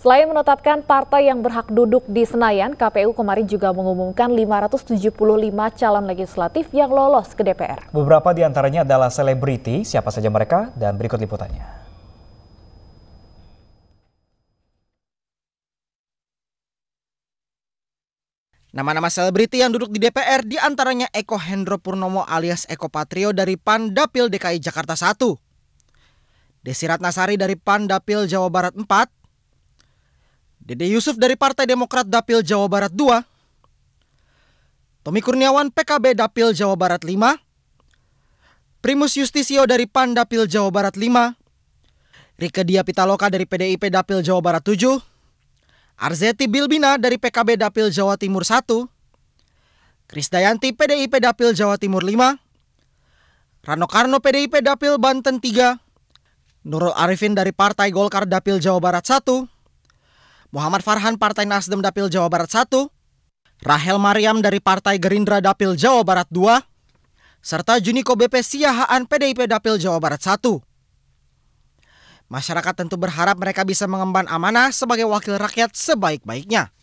Selain menetapkan partai yang berhak duduk di Senayan, KPU kemarin juga mengumumkan 575 calon legislatif yang lolos ke DPR. Beberapa di antaranya adalah selebriti, siapa saja mereka, dan berikut liputannya. Nama-nama selebriti yang duduk di DPR diantaranya Eko Hendro Purnomo alias Eko Patrio dari PAN Dapil DKI Jakarta 1. Desirat Nasari dari PAN Dapil Jawa Barat 4. Dede Yusuf dari Partai Demokrat Dapil Jawa Barat 2, Tommy Kurniawan PKB Dapil Jawa Barat 5, Primus Justisio dari PAN Dapil Jawa Barat 5, Rike Diapitaloka dari PDIP Dapil Jawa Barat 7, Arzeti Bilbina dari PKB Dapil Jawa Timur 1, Krisdayanti PDIP Dapil Jawa Timur 5, Rano Karno PDIP Dapil Banten 3, Nurul Arifin dari Partai Golkar Dapil Jawa Barat 1, Muhammad Farhan Partai Nasdem Dapil Jawa Barat 1, Rahel Mariam dari Partai Gerindra Dapil Jawa Barat 2, serta Juniko BP Siahaan PDIP Dapil Jawa Barat 1. Masyarakat tentu berharap mereka bisa mengemban amanah sebagai wakil rakyat sebaik-baiknya.